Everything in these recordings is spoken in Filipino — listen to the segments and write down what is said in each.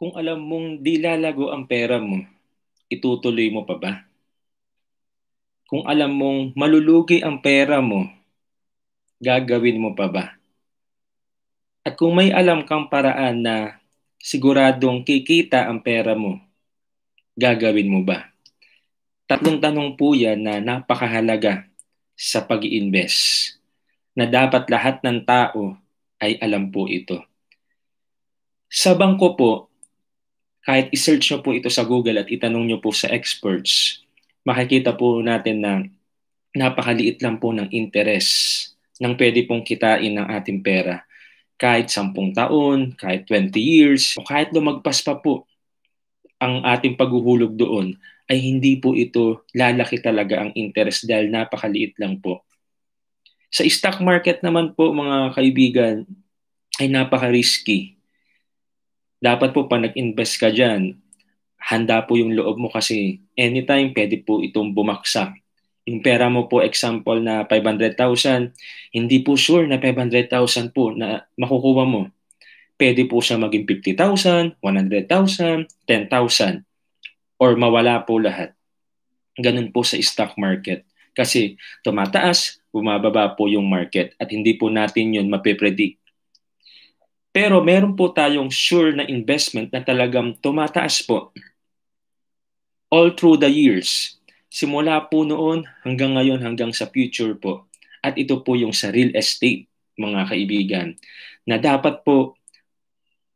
kung alam mong di lalago ang pera mo, itutuloy mo pa ba? Kung alam mong malulugi ang pera mo, gagawin mo pa ba? At kung may alam kang paraan na siguradong kikita ang pera mo, gagawin mo ba? Tatlong tanong po yan na napakahalaga sa pag-iinvest na dapat lahat ng tao ay alam po ito. Sa bangko po, kahit isearch nyo po ito sa Google at itanong nyo po sa experts, makikita po natin na napakaliit lang po ng interest ng pwede pong kitain ng ating pera. Kahit 10 taon, kahit 20 years, o kahit lumagpas pa po ang ating paghuhulog doon, ay hindi po ito lalaki talaga ang interest dahil napakaliit lang po. Sa stock market naman po mga kaibigan, ay napaka-risky dapat po pa nag-invest ka dyan, handa po yung loob mo kasi anytime pwede po itong bumaksak. Yung pera mo po, example na 500,000, hindi po sure na 500,000 po na makukuha mo. Pwede po siya maging 50,000, 100,000, 10,000 or mawala po lahat. Ganun po sa stock market. Kasi tumataas, bumababa po yung market at hindi po natin yun mapipredict pero meron po tayong sure na investment na talagang tumataas po all through the years. Simula po noon hanggang ngayon hanggang sa future po. At ito po yung sa real estate, mga kaibigan, na dapat po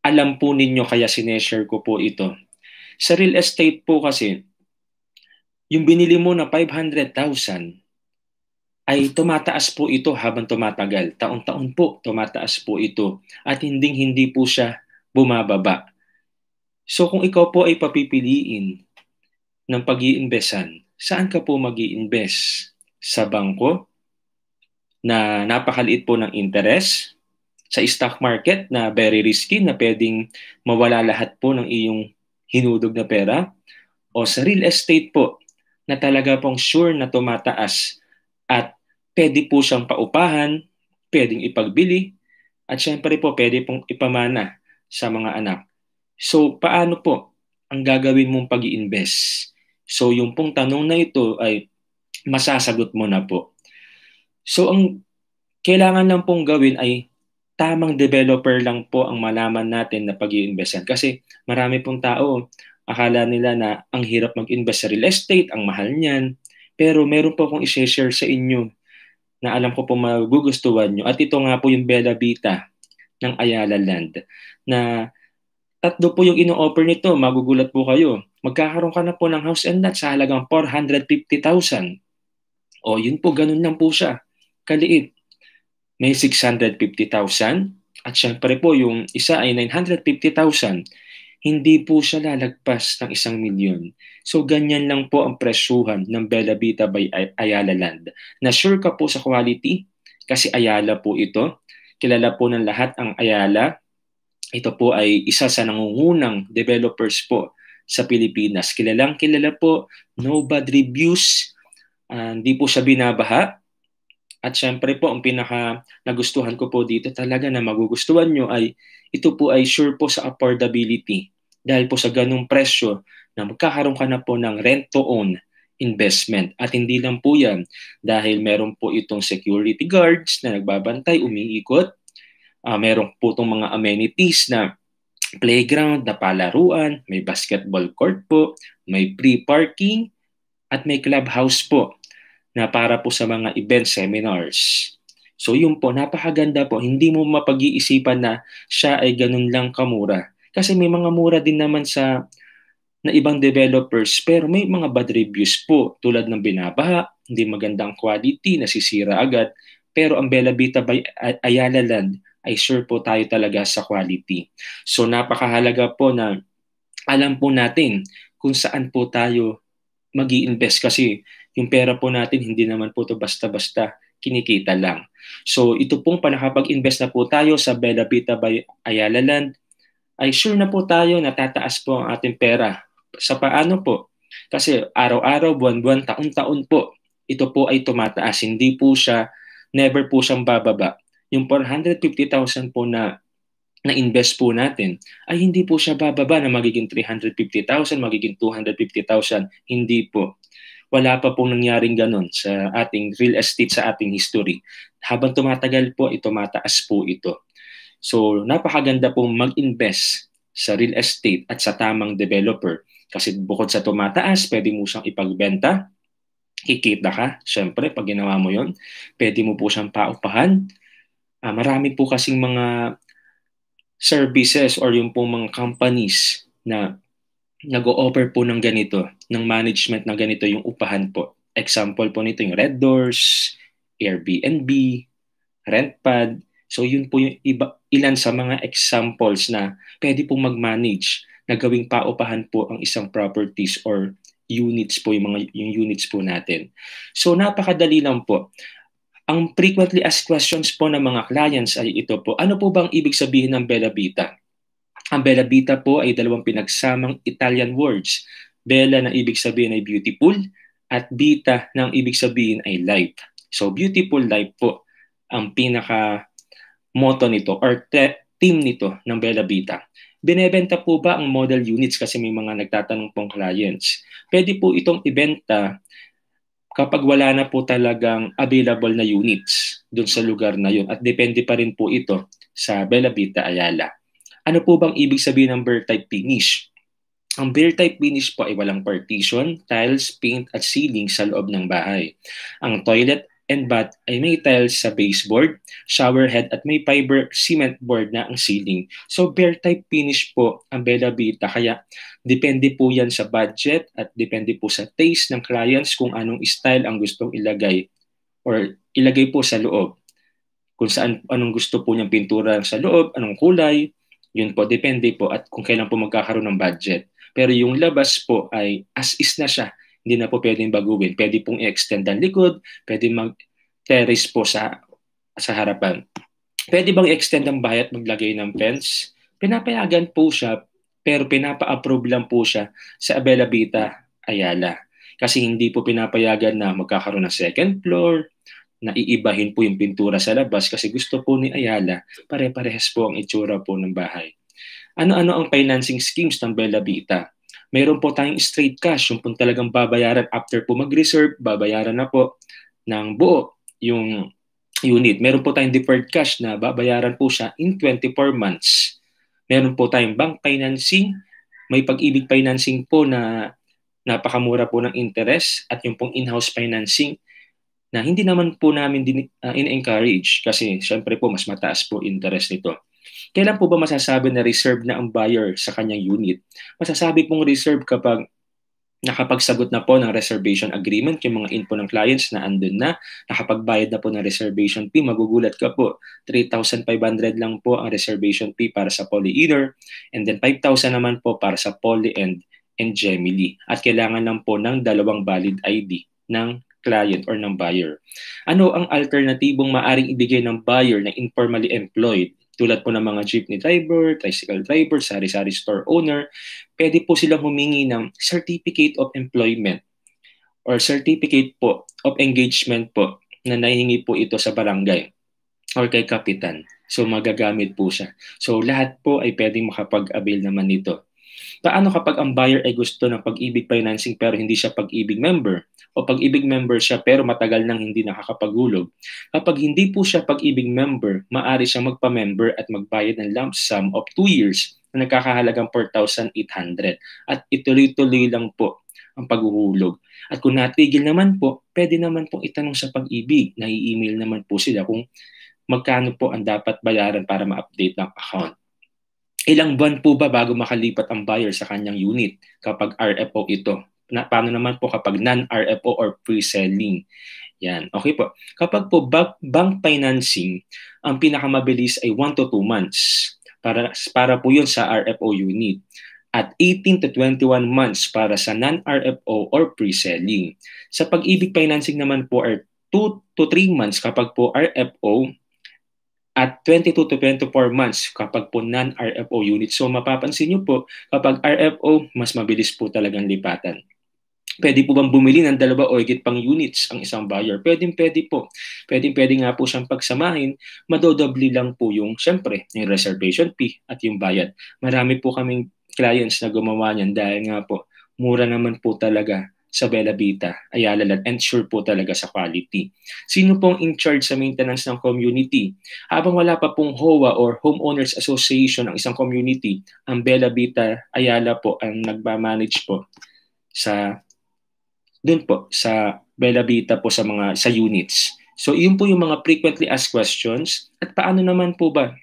alam po ninyo kaya sineshare ko po ito. Sa real estate po kasi, yung binili mo na 500,000, ay tumataas po ito habang tumatagal. Taon-taon po tumataas po ito at hinding-hindi po siya bumababa. So kung ikaw po ay papipiliin ng pag iinvesan saan ka po mag invest Sa bangko na napakaliit po ng interest? Sa stock market na very risky na pwedeng mawala lahat po ng iyong hinudog na pera? O sa real estate po na talaga pong sure na tumataas at pwede po siyang paupahan, pwedeng ipagbili, at syempre po pwede pong ipamana sa mga anak. So paano po ang gagawin mong pag invest So yung pong tanong na ito ay masasagot mo na po. So ang kailangan lang pong gawin ay tamang developer lang po ang malaman natin na pag iinvestan Kasi marami pong tao, akala nila na ang hirap mag-invest sa real estate, ang mahal niyan. Pero meron po akong i-share sa inyo na alam ko po magugustuhan nyo. At ito nga po yung Bella Vita ng Ayala Land na tatlo po yung ino-offer nito. Magugulat po kayo. Magkakaroon ka na po ng house and lot sa halagang 450,000. O yun po, ganun lang po siya. Kaliit. May 650,000. At syempre po, yung isa ay 950,000 hindi po siya lalagpas ng isang milyon. So ganyan lang po ang presyuhan ng Bella Vita by Ayala Land. Na sure ka po sa quality kasi Ayala po ito. Kilala po ng lahat ang Ayala. Ito po ay isa sa nangungunang developers po sa Pilipinas. Kilalang kilala po, no bad reviews, ah, hindi uh, po siya binabaha. At syempre po, ang pinaka nagustuhan ko po dito talaga na magugustuhan nyo ay ito po ay sure po sa affordability dahil po sa ganung presyo na magkakaroon ka na po ng rent-to-own investment. At hindi lang po yan dahil meron po itong security guards na nagbabantay, umiikot. Uh, meron po itong mga amenities na playground na palaruan, may basketball court po, may free parking, at may clubhouse po na para po sa mga event seminars. So yun po, napakaganda po. Hindi mo mapag-iisipan na siya ay ganun lang kamura kasi may mga mura din naman sa na ibang developers pero may mga bad reviews po tulad ng binabaha, hindi magandang quality, nasisira agad. Pero ang Bella Vita by Ayala Land ay sure po tayo talaga sa quality. So napakahalaga po na alam po natin kung saan po tayo mag invest kasi yung pera po natin hindi naman po to basta-basta kinikita lang. So ito pong panakapag-invest na po tayo sa Bella Vita by Ayala Land, ay sure na po tayo na tataas po ang ating pera. Sa paano po? Kasi araw-araw, buwan-buwan, taon-taon po, ito po ay tumataas. Hindi po siya, never po siyang bababa. Yung 450,000 po na na-invest po natin, ay hindi po siya bababa na magiging 350,000, magiging 250,000. Hindi po. Wala pa pong nangyaring ganun sa ating real estate, sa ating history. Habang tumatagal po, ito tumataas po ito. So, napakaganda po mag-invest sa real estate at sa tamang developer. Kasi bukod sa tumataas, pwede mo siyang ipagbenta. Kikita ka, syempre, pag ginawa mo yon Pwede mo po siyang paupahan. Uh, marami po kasing mga services or yung pong mga companies na nag-o-offer po ng ganito, ng management ng ganito yung upahan po. Example po nito yung Red Doors, Airbnb, RentPad, So yun po yung iba, ilan sa mga examples na pwede pong mag-manage na gawing paupahan po ang isang properties or units po yung mga yung units po natin. So napakadali lang po. Ang frequently asked questions po ng mga clients ay ito po. Ano po bang ibig sabihin ng Bella Vita? Ang Bella Vita po ay dalawang pinagsamang Italian words. Bella na ibig sabihin ay beautiful at Vita na ang ibig sabihin ay light. So beautiful life po ang pinaka moto nito or te- team nito ng Bella Vita. Binebenta po ba ang model units kasi may mga nagtatanong pong clients? Pwede po itong ibenta kapag wala na po talagang available na units doon sa lugar na yun. At depende pa rin po ito sa Bella Vita Ayala. Ano po bang ibig sabihin ng bear type finish? Ang bare type finish po ay walang partition, tiles, paint at ceiling sa loob ng bahay. Ang toilet and bat ay may tiles sa baseboard, showerhead at may fiber cement board na ang ceiling. So bare type finish po ang Bella Vita kaya depende po yan sa budget at depende po sa taste ng clients kung anong style ang gustong ilagay or ilagay po sa loob. Kung saan anong gusto po niyang pintura sa loob, anong kulay, yun po depende po at kung kailan po magkakaroon ng budget. Pero yung labas po ay as is na siya hindi na po pwedeng baguhin. Pwede pong i-extend ang likod, pwede mag-terrace po sa, sa harapan. Pwede bang i-extend ang bahay at maglagay ng fence? Pinapayagan po siya, pero pinapa-approve lang po siya sa Abela Vita Ayala. Kasi hindi po pinapayagan na magkakaroon ng second floor, na iibahin po yung pintura sa labas kasi gusto po ni Ayala, pare-parehas po ang itsura po ng bahay. Ano-ano ang financing schemes ng Bella Vita? mayroon po tayong straight cash, yung pong talagang babayaran after po mag-reserve, babayaran na po ng buo yung unit. Meron po tayong deferred cash na babayaran po siya in 24 months. Meron po tayong bank financing, may pag-ibig financing po na napakamura po ng interest at yung pong in-house financing na hindi naman po namin din, uh, in-encourage kasi syempre po mas mataas po interest nito. Kailan po ba masasabi na reserve na ang buyer sa kanyang unit? Masasabi pong reserve kapag nakapagsagot na po ng reservation agreement yung mga info ng clients na andun na, nakapagbayad na po ng reservation fee, magugulat ka po. 3,500 lang po ang reservation fee para sa poly polyeater and then 5,000 naman po para sa poly and, and gemily. At kailangan lang po ng dalawang valid ID ng client or ng buyer. Ano ang alternatibong maaring ibigay ng buyer na informally employed tulad po ng mga jeepney driver, tricycle driver, sari-sari store owner, pwede po silang humingi ng Certificate of Employment or Certificate po of Engagement po na nahihingi po ito sa barangay or kay kapitan. So magagamit po siya. So lahat po ay pwedeng makapag-avail naman nito. Paano kapag ang buyer ay gusto ng pag-ibig financing pero hindi siya pag-ibig member? O pag-ibig member siya pero matagal nang hindi nakakapagulog? Kapag hindi po siya pag-ibig member, maaari siyang magpa-member at magbayad ng lump sum of 2 years na nagkakahalagang 4,800. At ituloy-tuloy lang po ang paghuhulog. At kung natigil naman po, pwede naman pong itanong sa pag-ibig. Nai-email naman po sila kung magkano po ang dapat bayaran para ma-update ng account ilang buwan po ba bago makalipat ang buyer sa kanyang unit kapag RFO ito? Na, paano naman po kapag non-RFO or pre-selling? Yan. Okay po. Kapag po bank, bank financing, ang pinakamabilis ay 1 to 2 months para, para po yun sa RFO unit at 18 to 21 months para sa non-RFO or pre-selling. Sa pag-ibig financing naman po ay 2 to 3 months kapag po RFO at 22 to 24 months kapag po non-RFO unit. So mapapansin nyo po, kapag RFO, mas mabilis po talagang lipatan. Pwede po bang bumili ng dalawa o higit pang units ang isang buyer? Pwede, pwede po. Pwede, pwede nga po siyang pagsamahin. Madodobli lang po yung, syempre, yung reservation fee at yung bayad. Marami po kaming clients na gumawa niyan dahil nga po, mura naman po talaga sa Bella Vita, Ayala Land, and sure po talaga sa quality. Sino pong in charge sa maintenance ng community? Habang wala pa pong HOA or Homeowners Association ang isang community, ang Bella Vita Ayala po ang nagmamanage po sa doon po sa Bella Vita po sa mga sa units. So iyon po yung mga frequently asked questions at paano naman po ba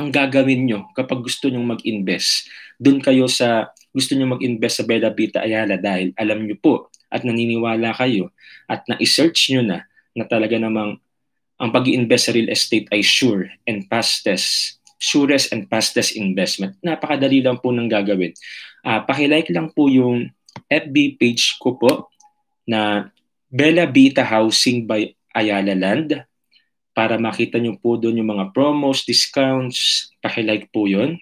ang gagawin nyo kapag gusto nyong mag-invest? Doon kayo sa gusto nyo mag-invest sa Bella Vita Ayala dahil alam nyo po at naniniwala kayo at na-search nyo na na talaga namang ang pag invest sa real estate ay sure and fastest, surest and fastest investment. Napakadali lang po ng gagawin. Uh, pakilike lang po yung FB page ko po na Bella Vita Housing by Ayala Land para makita nyo po doon yung mga promos, discounts, pakilike po yon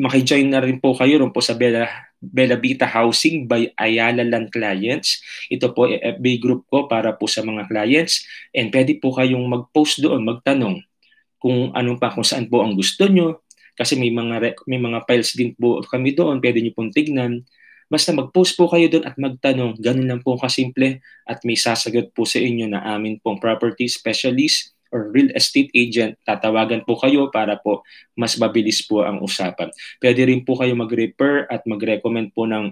makijoin na rin po kayo rin po sa Bella, Bella Vita Housing by Ayala Land Clients. Ito po FB group ko para po sa mga clients and pwede po kayong mag-post doon, magtanong kung anong pa kung saan po ang gusto nyo kasi may mga may mga files din po kami doon, pwede nyo pong tignan. Basta mag-post po kayo doon at magtanong. Ganun lang po kasimple at may sasagot po sa inyo na amin pong property specialist or real estate agent, tatawagan po kayo para po mas mabilis po ang usapan. Pwede rin po kayo mag-refer at mag-recommend po ng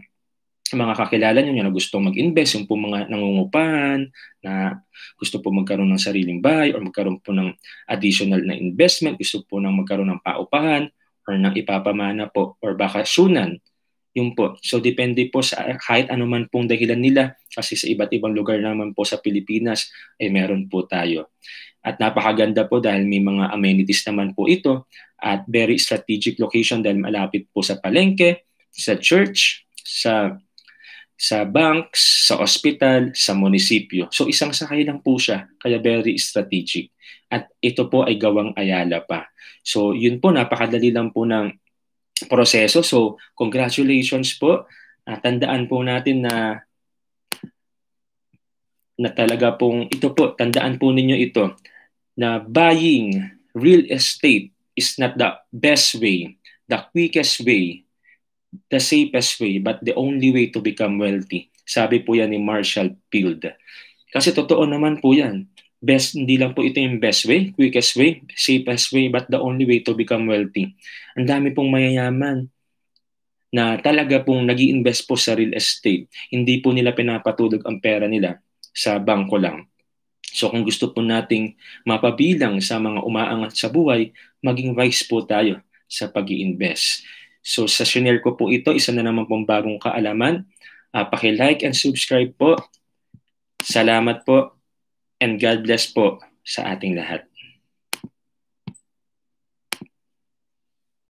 mga kakilala nyo na gustong mag-invest, yung po mga nangungupahan, na gusto po magkaroon ng sariling bahay or magkaroon po ng additional na investment, gusto po nang magkaroon ng paupahan or nang ipapamana po or bakasunan. Yun po. So, depende po sa kahit ano pong dahilan nila kasi sa iba't ibang lugar naman po sa Pilipinas ay eh, meron po tayo. At napakaganda po dahil may mga amenities naman po ito at very strategic location dahil malapit po sa palengke, sa church, sa sa banks, sa ospital, sa munisipyo. So isang sakay lang po siya, kaya very strategic. At ito po ay gawang Ayala pa. So yun po, napakadali lang po ng proseso. So congratulations po. Uh, tandaan po natin na na talaga pong ito po, tandaan po ninyo ito, na buying real estate is not the best way, the quickest way, the safest way, but the only way to become wealthy. Sabi po yan ni Marshall Field. Kasi totoo naman po yan. Best, hindi lang po ito yung best way, quickest way, safest way, but the only way to become wealthy. Ang dami pong mayayaman na talaga pong nag invest po sa real estate. Hindi po nila pinapatulog ang pera nila sa bangko lang. So kung gusto po nating mapabilang sa mga umaangat sa buhay, maging wise po tayo sa pag invest So sa shinare ko po ito, isa na naman pong bagong kaalaman. Uh, paki-like and subscribe po. Salamat po and God bless po sa ating lahat.